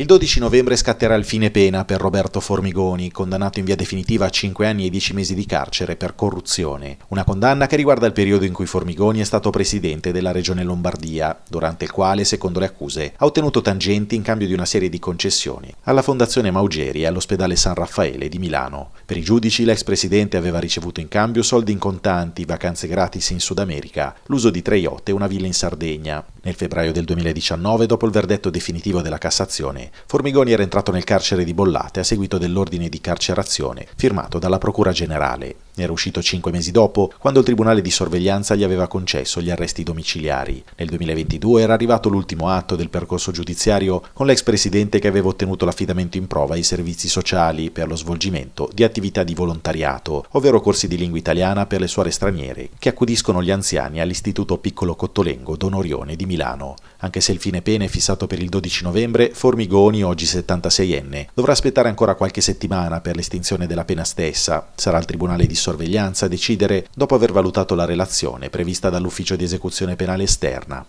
Il 12 novembre scatterà il fine pena per Roberto Formigoni, condannato in via definitiva a 5 anni e 10 mesi di carcere per corruzione, una condanna che riguarda il periodo in cui Formigoni è stato presidente della regione Lombardia, durante il quale, secondo le accuse, ha ottenuto tangenti in cambio di una serie di concessioni alla Fondazione Maugeri e all'ospedale San Raffaele di Milano. Per i giudici l'ex presidente aveva ricevuto in cambio soldi in contanti, vacanze gratis in Sud America, l'uso di tre yacht e una villa in Sardegna. Nel febbraio del 2019, dopo il verdetto definitivo della Cassazione, Formigoni era entrato nel carcere di Bollate a seguito dell'ordine di carcerazione firmato dalla Procura Generale. Ne era uscito cinque mesi dopo, quando il Tribunale di sorveglianza gli aveva concesso gli arresti domiciliari. Nel 2022 era arrivato l'ultimo atto del percorso giudiziario con l'ex presidente che aveva ottenuto l'affidamento in prova ai servizi sociali per lo svolgimento di attività di volontariato, ovvero corsi di lingua italiana per le suore straniere che accudiscono gli anziani all'Istituto Piccolo Cottolengo Don Orione di Milano. Anche se il fine pene è fissato per il 12 novembre, Formigoni, oggi 76enne, dovrà aspettare ancora qualche settimana per l'estinzione della pena stessa. Sarà il Tribunale di sorveglianza sorveglianza decidere dopo aver valutato la relazione prevista dall'Ufficio di esecuzione penale esterna.